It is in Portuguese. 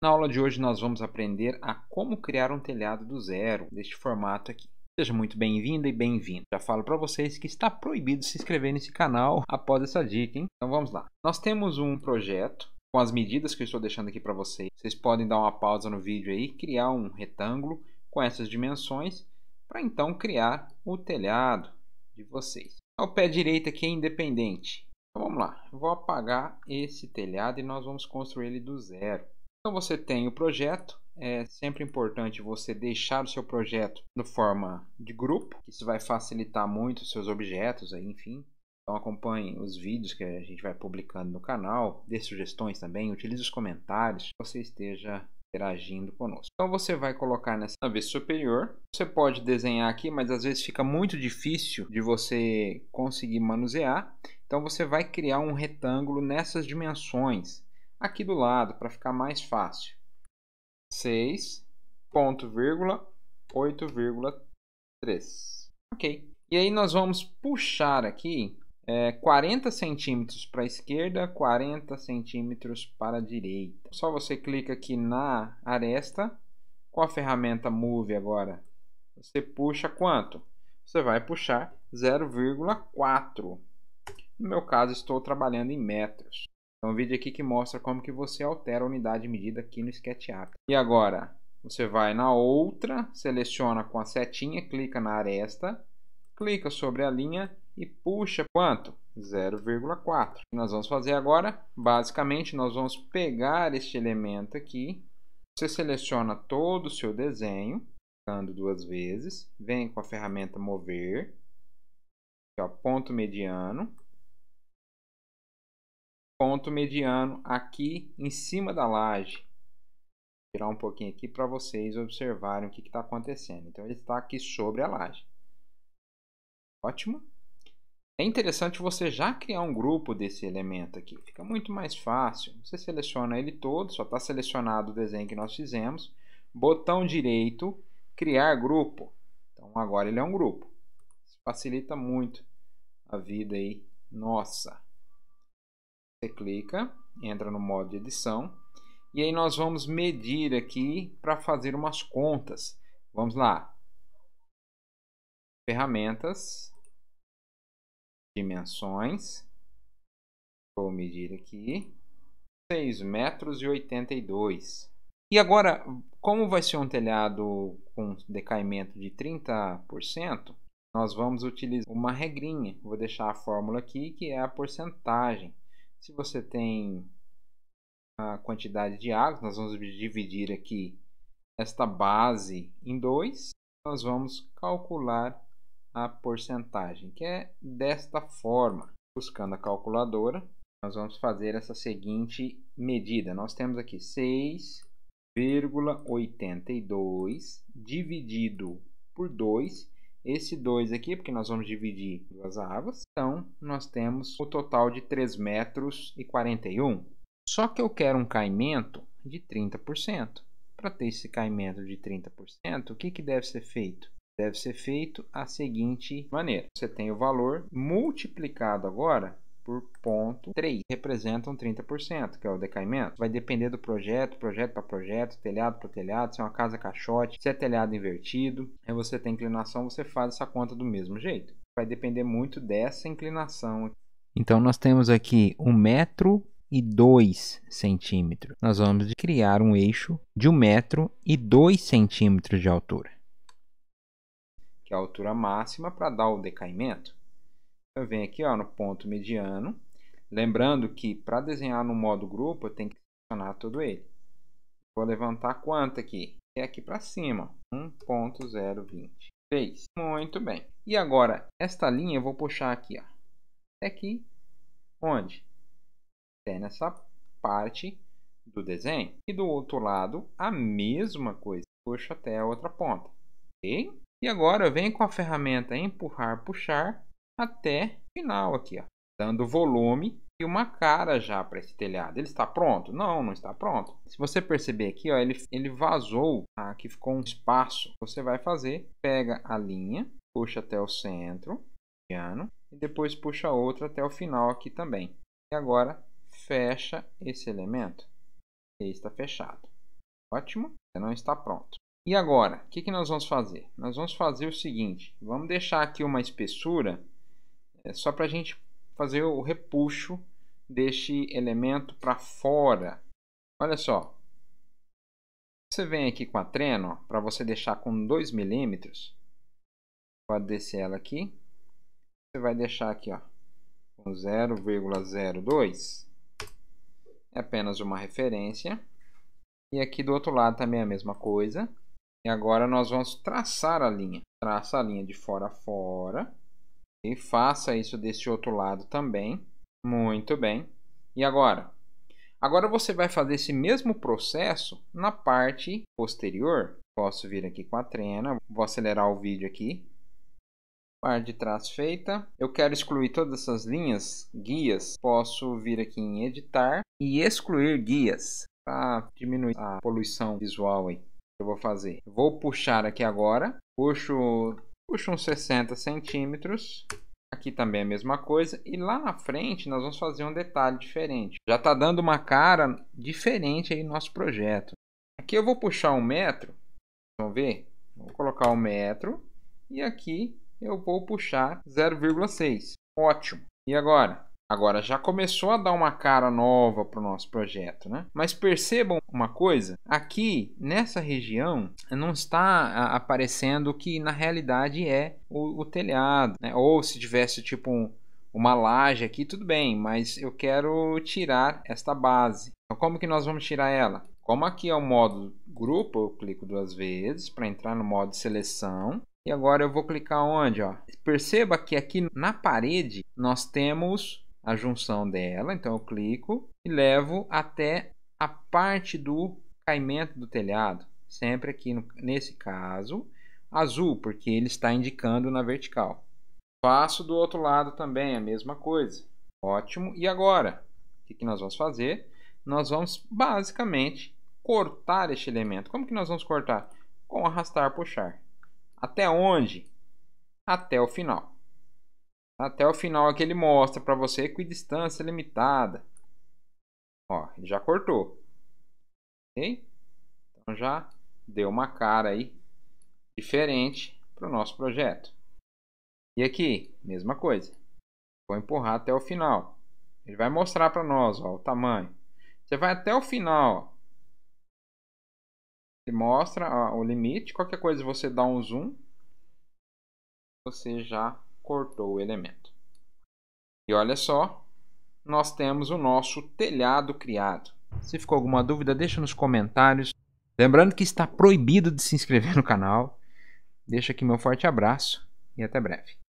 Na aula de hoje nós vamos aprender a como criar um telhado do zero, deste formato aqui. Seja muito bem-vinda e bem-vindo. Já falo para vocês que está proibido se inscrever nesse canal após essa dica, hein? Então vamos lá. Nós temos um projeto com as medidas que eu estou deixando aqui para vocês. Vocês podem dar uma pausa no vídeo aí, criar um retângulo com essas dimensões para então criar o telhado de vocês. O pé direito aqui é independente. Então vamos lá. Eu vou apagar esse telhado e nós vamos construir ele do zero. Então você tem o projeto, é sempre importante você deixar o seu projeto no forma de grupo, isso vai facilitar muito os seus objetos, aí, enfim. Então acompanhe os vídeos que a gente vai publicando no canal, dê sugestões também, utilize os comentários, você esteja interagindo conosco. Então você vai colocar nessa vez superior. Você pode desenhar aqui, mas às vezes fica muito difícil de você conseguir manusear. Então você vai criar um retângulo nessas dimensões aqui do lado para ficar mais fácil. 6,8,3. ponto, vírgula, Ok. E aí nós vamos puxar aqui é, 40 centímetros para a esquerda, 40 centímetros para a direita. Só você clica aqui na aresta. Com a ferramenta Move agora, você puxa quanto? Você vai puxar 0,4. No meu caso, estou trabalhando em metros. É um vídeo aqui que mostra como que você altera a unidade de medida aqui no SketchUp. E agora, você vai na outra, seleciona com a setinha, clica na aresta, clica sobre a linha e puxa quanto? 0,4. O que nós vamos fazer agora? Basicamente, nós vamos pegar este elemento aqui, você seleciona todo o seu desenho, clicando duas vezes, vem com a ferramenta mover, aqui, ó, é ponto mediano, ponto mediano aqui em cima da laje. Vou tirar um pouquinho aqui para vocês observarem o que está acontecendo. Então ele está aqui sobre a laje. Ótimo. É interessante você já criar um grupo desse elemento aqui. Fica muito mais fácil. Você seleciona ele todo, só está selecionado o desenho que nós fizemos. Botão direito, criar grupo. Então agora ele é um grupo. Isso facilita muito a vida aí nossa. Você clica, entra no modo de edição e aí nós vamos medir aqui para fazer umas contas. Vamos lá. Ferramentas, dimensões, vou medir aqui, 6 metros e 82. E agora, como vai ser um telhado com decaimento de 30%, nós vamos utilizar uma regrinha. Vou deixar a fórmula aqui, que é a porcentagem. Se você tem a quantidade de águas, nós vamos dividir aqui esta base em dois. Nós vamos calcular a porcentagem, que é desta forma. Buscando a calculadora, nós vamos fazer essa seguinte medida. Nós temos aqui 6,82 dividido por 2 esse 2 aqui, porque nós vamos dividir duas abas, então nós temos o total de 3,41 metros e Só que eu quero um caimento de 30%. Para ter esse caimento de 30%, o que, que deve ser feito? Deve ser feito a seguinte maneira. Você tem o valor multiplicado agora por ponto 3 representam 30%, que é o decaimento. Vai depender do projeto, projeto para projeto, telhado para telhado, se é uma casa caixote, se é telhado invertido, aí você tem inclinação, você faz essa conta do mesmo jeito. Vai depender muito dessa inclinação. Então nós temos aqui um metro e 2 centímetros. Nós vamos criar um eixo de 1 metro e 2 centímetros de altura. Que é a altura máxima para dar o decaimento eu venho aqui ó, no ponto mediano. Lembrando que para desenhar no modo grupo, eu tenho que selecionar todo ele. Vou levantar quanto aqui? É aqui para cima, 1.020. Fez. Muito bem. E agora, esta linha eu vou puxar aqui. Ó. Até aqui. Onde? Até nessa parte do desenho. E do outro lado, a mesma coisa. Puxa até a outra ponta. Ok? E agora eu venho com a ferramenta empurrar, puxar até final aqui, ó, dando volume e uma cara já para esse telhado. Ele está pronto? Não, não está pronto. Se você perceber aqui, ó, ele, ele vazou, tá? aqui ficou um espaço. Você vai fazer, pega a linha, puxa até o centro, piano, e depois puxa outra até o final aqui também. E agora fecha esse elemento. Ele está fechado. Ótimo, Ele não está pronto. E agora, o que, que nós vamos fazer? Nós vamos fazer o seguinte, vamos deixar aqui uma espessura é só para a gente fazer o repuxo deste elemento para fora. Olha só. Você vem aqui com a trena, para você deixar com 2 milímetros. Pode descer ela aqui. Você vai deixar aqui, ó, com 0,02. É apenas uma referência. E aqui do outro lado também é a mesma coisa. E agora nós vamos traçar a linha. Traça a linha de fora a fora. E faça isso deste outro lado também. Muito bem. E agora? Agora você vai fazer esse mesmo processo na parte posterior. Posso vir aqui com a trena, vou acelerar o vídeo aqui. Parte de trás feita. Eu quero excluir todas essas linhas, guias. Posso vir aqui em editar e excluir guias para diminuir a poluição visual aí. Eu vou fazer. Vou puxar aqui agora, puxo Puxa uns 60 centímetros. Aqui também é a mesma coisa. E lá na frente nós vamos fazer um detalhe diferente. Já está dando uma cara diferente aí no nosso projeto. Aqui eu vou puxar um metro. Vamos ver? Vou colocar um metro. E aqui eu vou puxar 0,6. Ótimo. E agora? Agora, já começou a dar uma cara nova para o nosso projeto, né? Mas percebam uma coisa: aqui nessa região não está aparecendo o que na realidade é o, o telhado, né? Ou se tivesse tipo um, uma laje aqui, tudo bem, mas eu quero tirar esta base. Então, como que nós vamos tirar ela? Como aqui é o modo grupo, eu clico duas vezes para entrar no modo seleção. E agora eu vou clicar onde? Ó. Perceba que aqui na parede nós temos a junção dela. Então eu clico e levo até a parte do caimento do telhado. Sempre aqui no, nesse caso azul, porque ele está indicando na vertical. Faço do outro lado também a mesma coisa. Ótimo. E agora? O que, que nós vamos fazer? Nós vamos basicamente cortar este elemento. Como que nós vamos cortar? Com arrastar, puxar. Até onde? Até o final até o final aqui ele mostra para você distância limitada. Ó, ele já cortou. Ok? Então já deu uma cara aí diferente para o nosso projeto. E aqui, mesma coisa. Vou empurrar até o final. Ele vai mostrar para nós ó, o tamanho. Você vai até o final. Ele mostra ó, o limite. Qualquer coisa você dá um zoom. Você já cortou o elemento. E olha só, nós temos o nosso telhado criado. Se ficou alguma dúvida, deixa nos comentários. Lembrando que está proibido de se inscrever no canal. Deixa aqui meu forte abraço e até breve.